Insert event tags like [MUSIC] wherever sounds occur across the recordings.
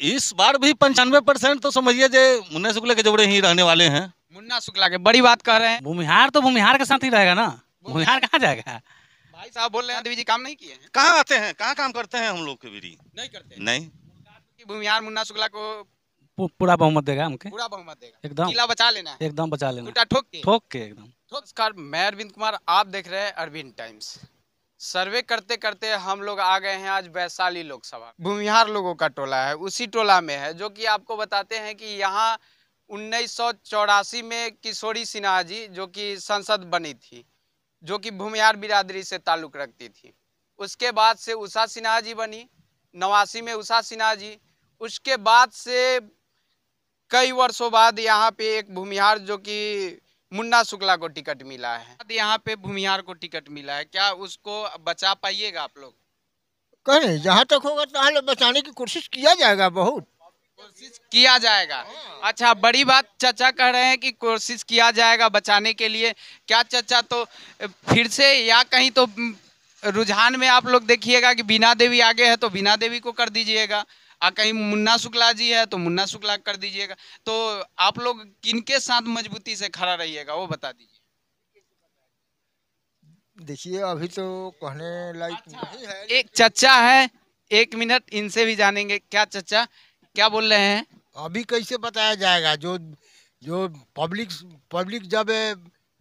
इस बार भी पंचानवे परसेंट तो समझिए जे मुन्ना शुक्ला के जोड़े ही रहने वाले हैं मुन्ना शुक्ला के बड़ी बात कह रहे हैं भूमिहार तो भूमिहार के साथ ही रहेगा ना भूमिहार कहाँ जाएगा भाई साहब बोल रहे हैं देवी जी काम नहीं किए हैं कहाँ आते हैं कहाँ काम करते हैं हम लोग के बीरी नहीं करते नहीं भूमिहार मुन्ना शुक्ला को पूरा बहुमत देगा हमके पूरा बहुमत देगा एकदम किला बचा लेना एकदम बचा लेना ठोक के ठोक के एकदम नमस्कार मैं अरविंद कुमार आप देख रहे हैं अरविंद टाइम्स सर्वे करते करते हम लोग आ गए हैं आज वैशाली लोकसभा भूमिहार लोगों का टोला है उसी टोला में है जो कि आपको बताते हैं कि यहाँ उन्नीस में किशोरी सिन्हा जी जो कि संसद बनी थी जो कि भूमिहार बिरादरी से ताल्लुक रखती थी उसके बाद से उषा सिन्हा जी बनी नवासी में उषा सिन्हा जी उसके बाद से कई वर्षों बाद यहाँ पे एक भूमिहार जो कि मुन्ना शुक्ला को टिकट मिला है यहाँ पे भूमिहार को टिकट मिला है क्या उसको बचा पाइएगा आप लोग कहीं जहाँ तक होगा हाल बचाने की कोशिश किया जाएगा बहुत कोशिश किया जाएगा अच्छा बड़ी बात चाचा कह रहे हैं कि कोशिश किया जाएगा बचाने के लिए क्या चाचा तो फिर से या कहीं तो रुझान में आप लोग देखिएगा कि बिना देवी आगे है तो बिना देवी को कर दीजिएगा आ कहीं मुन्ना शुक्ला जी है तो मुन्ना शुक्ला कर दीजिएगा तो आप लोग किनके साथ मजबूती से खड़ा रहिएगा वो बता दीजिए देखिए अभी तो कहने लायक अच्छा, नहीं है एक चचा है एक मिनट इनसे भी जानेंगे क्या चचा क्या बोल रहे हैं अभी कैसे बताया जाएगा जो जो पब्लिक पब्लिक जब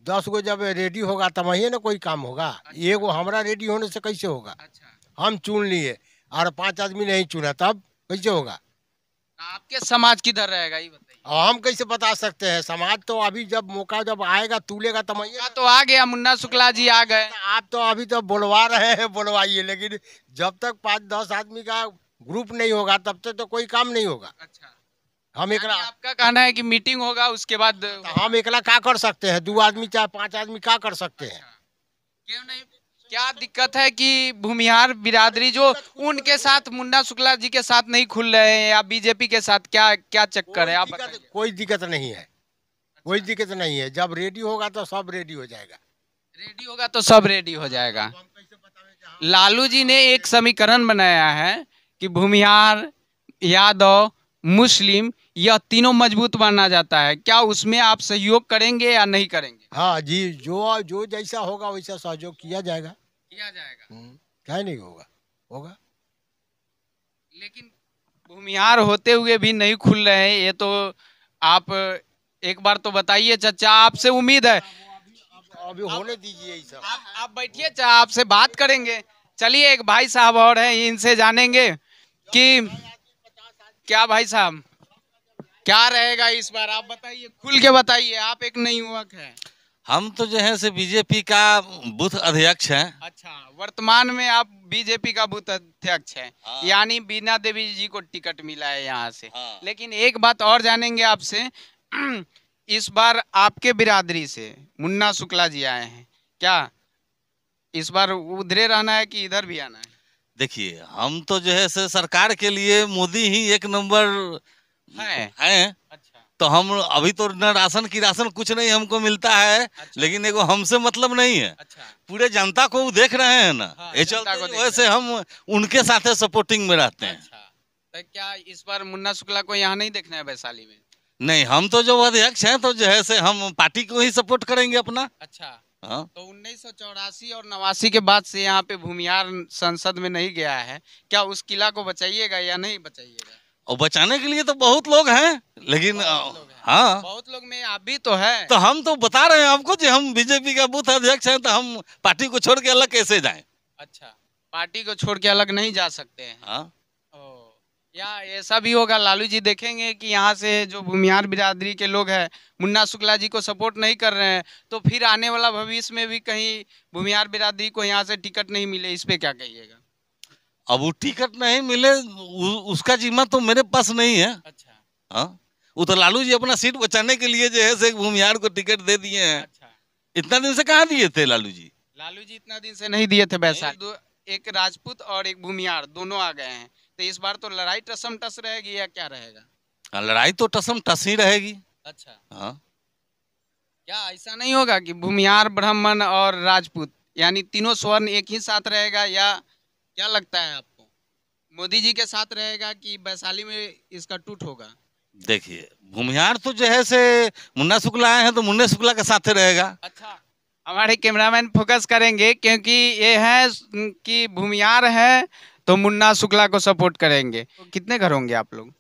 दस गो जब रेडी होगा तब ही ना कोई काम होगा ये वो हमारा रेडी होने से कैसे होगा अच्छा। हम चुन लिए और पांच आदमी नहीं चुना तब कैसे होगा आपके समाज किधर रहेगा ये बताइए हम कैसे बता सकते हैं समाज तो अभी जब मौका जब आएगा तूलेगा तमैया तो, हाँ, तो आ गया मुन्ना शुक्ला जी आ गए आप तो अभी तो बुलवा रहे हैं बुलवाइए लेकिन जब तक पाँच दस आदमी का ग्रुप नहीं होगा तब तक तो कोई काम नहीं होगा अच्छा हम एकला आपका कहना है कि मीटिंग होगा उसके बाद हम एकला क्या कर सकते हैं दो आदमी चाहे पांच आदमी क्या कर सकते हैं अच्छा। क्यों नहीं क्या दिक्कत है कि भूमिहार बिरादरी जो उनके साथ मुन्ना शुक्ला जी के साथ नहीं खुल रहे हैं या बीजेपी के साथ क्या क्या चक्कर है आप बताइए कोई दिक्कत नहीं है कोई अच्छा। दिक्कत नहीं है जब रेडी होगा तो सब रेडी हो जाएगा रेडी होगा तो सब रेडी हो जाएगा हाँ। लालू जी ने एक समीकरण बनाया है कि भूमिहार यादव मुस्लिम यह तीनों मजबूत माना जाता है क्या उसमें आप सहयोग करेंगे या नहीं करेंगे हाँ जी जो जो जैसा होगा वैसा सहयोग किया जाएगा किया जाएगा हम्म, क्या नहीं होगा होगा लेकिन भूमिहार होते हुए भी नहीं खुल रहे हैं ये तो आप एक बार तो बताइए चाचा आपसे उम्मीद है हाँ, अभी होने दीजिए आप, बैठिए चाचा आपसे बात करेंगे चलिए एक भाई साहब और हैं इनसे जानेंगे कि क्या भाई साहब क्या रहेगा इस बार आप बताइए खुल के बताइए आप एक नई युवक है हम तो जो है से बीजेपी का बूथ अध्यक्ष हैं अच्छा वर्तमान में आप बीजेपी का बूथ अध्यक्ष हैं हाँ। यानी बीना देवी जी को टिकट मिला है यहाँ से हाँ। लेकिन एक बात और जानेंगे आपसे [CLEARS THROAT] इस बार आपके बिरादरी से मुन्ना शुक्ला जी आए हैं क्या इस बार उधरे रहना है कि इधर भी आना है देखिए हम तो जो है से सरकार के लिए मोदी ही एक नंबर है, है। अच्छा। तो हम अभी तो न राशन की राशन कुछ नहीं हमको मिलता है अच्छा। लेकिन एगो हमसे मतलब नहीं है अच्छा। पूरे जनता को वो देख रहे हैं ना हाँ, वैसे हम उनके साथ सपोर्टिंग में रहते हैं अच्छा। तो क्या इस बार मुन्ना शुक्ला को यहाँ नहीं देखना है वैशाली में नहीं हम तो जो अध्यक्ष हैं तो जो है हम पार्टी को ही सपोर्ट करेंगे अपना अच्छा हाँ? तो उन्नीस और नवासी के बाद से यहाँ पे भूमिहार संसद में नहीं गया है क्या उस किला को बचाइएगा या नहीं बचाइएगा और बचाने के लिए तो बहुत लोग हैं लेकिन हाँ बहुत लोग में आप भी तो है तो हम तो बता रहे हैं आपको जी हम बीजेपी का बूथ अध्यक्ष हैं तो हम पार्टी को छोड़ के अलग कैसे जाए अच्छा पार्टी को छोड़ के अलग नहीं जा सकते हैं हाँ या ऐसा भी होगा लालू जी देखेंगे कि यहाँ से जो भूमिहार बिरादरी के लोग हैं मुन्ना शुक्ला जी को सपोर्ट नहीं कर रहे हैं तो फिर आने वाला भविष्य में भी कहीं भूमिहार बिरादरी को यहाँ से टिकट नहीं मिले इस पर क्या कहिएगा अब वो टिकट नहीं मिले उ, उसका जिम्मा तो मेरे पास नहीं है अच्छा हाँ वो तो लालू जी अपना सीट बचाने के लिए जो है भूमिहार को टिकट दे दिए हैं अच्छा। इतना दिन से कहाँ दिए थे लालू जी लालू जी इतना दिन से नहीं दिए थे वैसा एक राजपूत और एक भूमिहार दोनों आ गए हैं तो इस बार तो लड़ाई टसम टस रहेगी या क्या रहेगा हाँ, लड़ाई तो टसम टस ही रहेगी अच्छा हाँ क्या ऐसा नहीं होगा कि भूमिहार ब्राह्मण और राजपूत यानी तीनों स्वर्ण एक ही साथ रहेगा या क्या लगता है आपको मोदी जी के साथ रहेगा कि वैशाली में इसका टूट होगा देखिए भूमिहार तो जो है से मुन्ना शुक्ला आए हैं तो मुन्ना शुक्ला के साथ रहेगा अच्छा हमारे कैमरामैन फोकस करेंगे क्योंकि ये है कि भूमिहार है तो मुन्ना शुक्ला को सपोर्ट करेंगे तो कितने घर होंगे आप लोग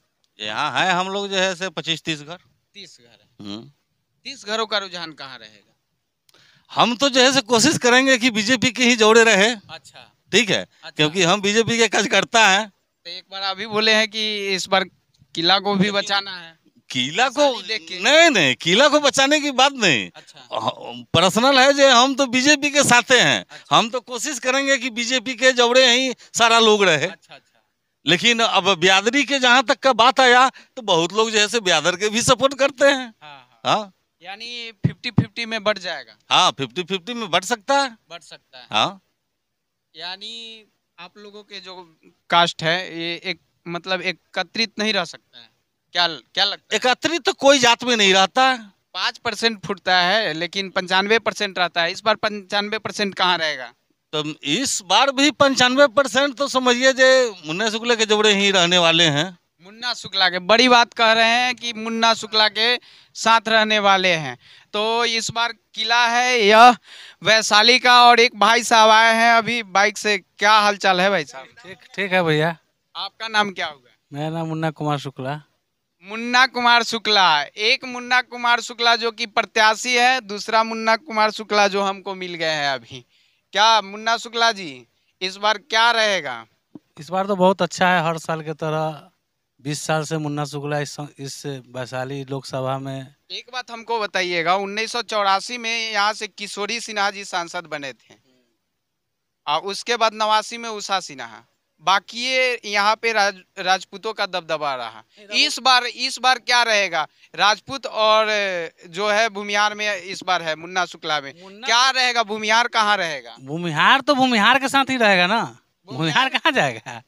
यहाँ है हम लोग जो है से पच्चीस तीस घर तीस घर हम्म। तीस घरों का रुझान कहाँ रहेगा हम तो जो है से कोशिश करेंगे कि बीजेपी के ही जोड़े रहे अच्छा ठीक है अच्छा। क्योंकि हम बीजेपी के करता है तो एक बार अभी बोले हैं कि इस बार किला को भी बचाना है किला को नहीं नहीं किला को बचाने की बात नहीं अच्छा। पर्सनल है जो हम तो बीजेपी के साथ हैं अच्छा। हम तो कोशिश करेंगे कि बीजेपी के जबड़े ही सारा लोग रहे अच्छा, अच्छा। लेकिन अब ब्यादरी के जहाँ तक का बात आया तो बहुत लोग जो है ब्यादर के भी सपोर्ट करते हैं हाँ, हाँ। हाँ। यानी फिफ्टी फिफ्टी में बढ़ जाएगा हाँ फिफ्टी फिफ्टी में बढ़ सकता है बढ़ सकता है हाँ यानी आप लोगों के जो कास्ट है ये एक मतलब एकत्रित नहीं रह सकता है क्या क्या लगता है एकत्रित तो कोई जात में नहीं रहता है पाँच परसेंट फूटता है लेकिन पंचानवे परसेंट रहता है इस बार पंचानवे परसेंट कहाँ रहेगा तो इस बार भी पंचानवे परसेंट तो समझिए जे मुन्ना शुक्ल के जोड़े ही रहने वाले हैं मुन्ना शुक्ला के बड़ी बात कह रहे हैं कि मुन्ना शुक्ला के साथ रहने वाले हैं तो इस बार किला है यह वैशाली का और एक भाई साहब आए हैं अभी बाइक से क्या हालचाल है भाई साहब ठीक ठीक है भैया आपका नाम क्या होगा मेरा नाम मुन्ना कुमार शुक्ला मुन्ना कुमार शुक्ला एक मुन्ना कुमार शुक्ला जो कि प्रत्याशी है दूसरा मुन्ना कुमार शुक्ला जो हमको मिल गए हैं अभी क्या मुन्ना शुक्ला जी इस बार क्या रहेगा इस बार तो बहुत अच्छा है हर साल की तरह बीस साल से मुन्ना शुक्ला इस, इस वैशाली लोकसभा में एक बात हमको बताइएगा उन्नीस में यहाँ से किशोरी सिन्हा जी सांसद बने थे और उसके बाद नवासी में उषा सिन्हा बाकी यहाँ पे राज, राजपूतों का दबदबा रहा इस बार इस बार क्या रहेगा राजपूत और जो है भूमिहार में इस बार है मुन्ना शुक्ला में मुन्ना क्या रहेगा भूमिहार कहाँ रहेगा भूमिहार तो भूमिहार के साथ ही रहेगा ना भूमिहार कहाँ जाएगा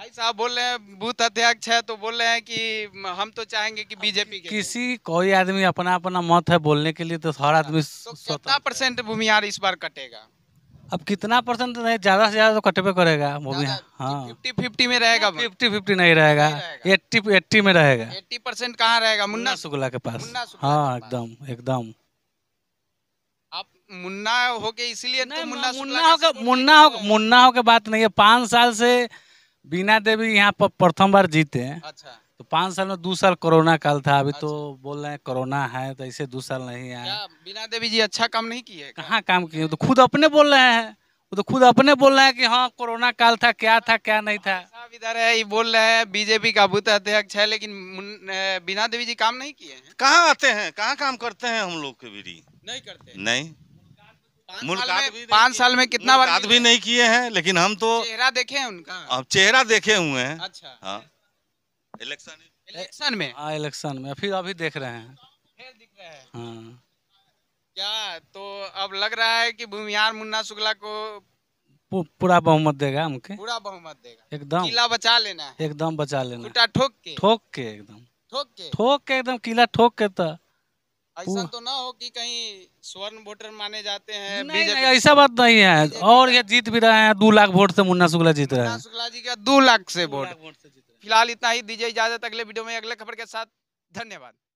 भाई साहब बोल रहे हैं बूथ अध्यक्ष है तो बोल रहे हैं कि हम तो चाहेंगे कि बीजेपी किसी कोई आदमी अपना अपना मत है बोलने के लिए तो हर आदमी हाँ, तो कितना परसेंट भूमिहार इस बार कटेगा अब कितना परसेंट नहीं ज्यादा से ज्यादा तो कटबे करेगा भूमिहार हाँ फिफ्टी फिफ्टी में रहेगा फिफ्टी फिफ्टी नहीं रहेगा एट्टी एट्टी में रहेगा एट्टी परसेंट कहाँ रहेगा मुन्ना शुक्ला के पास हाँ एकदम एकदम आप मुन्ना हो गए इसलिए तो मुन्ना मुन्ना होगा मुन्ना हो मुन्ना हो के बात नहीं है पांच साल से बीना देवी यहाँ पर प्रथम बार जीते हैं अच्छा तो पाँच साल में दो साल कोरोना काल था अभी तो अच्छा। तो बोल रहे हैं कोरोना है तो ऐसे दो साल नहीं आया बीना देवी जी अच्छा काम नहीं किए कहाँ काम किए तो खुद अपने बोल रहे हैं वो तो खुद अपने बोल रहे हैं कि हाँ कोरोना काल था क्या था क्या नहीं था हाँ, इधर है ये बोल रहे हैं बीजेपी का भूत अध्यक्ष है लेकिन बीना देवी जी काम नहीं किए कहाँ आते हैं कहाँ काम करते हैं हम लोग के नहीं करते नहीं पाँच साल में कितना बार भी नहीं किए हैं लेकिन हम तो चेहरा देखे हैं उनका अब चेहरा देखे हुए हैं अच्छा इलेक्शन हाँ। इलेक्शन में हाँ इलेक्शन में फिर अभी देख रहे हैं हाँ। क्या तो अब लग रहा है कि भूमिहार मुन्ना शुक्ला को पूरा बहुमत देगा हमके पूरा बहुमत देगा एकदम किला बचा लेना एकदम बचा लेना ठोक के ठोक के एकदम ठोक के ठोक के एकदम किला ठोक के तो ऐसा तो ना हो कि कहीं स्वर्ण वोटर माने जाते हैं नहीं, नहीं ऐसा बात नहीं है और ये जीत भी रहे हैं दो लाख वोट से मुन्ना शुक्ला जीत रहे हैं शुक्ला जी का दो लाख से वोट फिलहाल इतना ही दीजिए इजाजत अगले वीडियो में अगले खबर के साथ धन्यवाद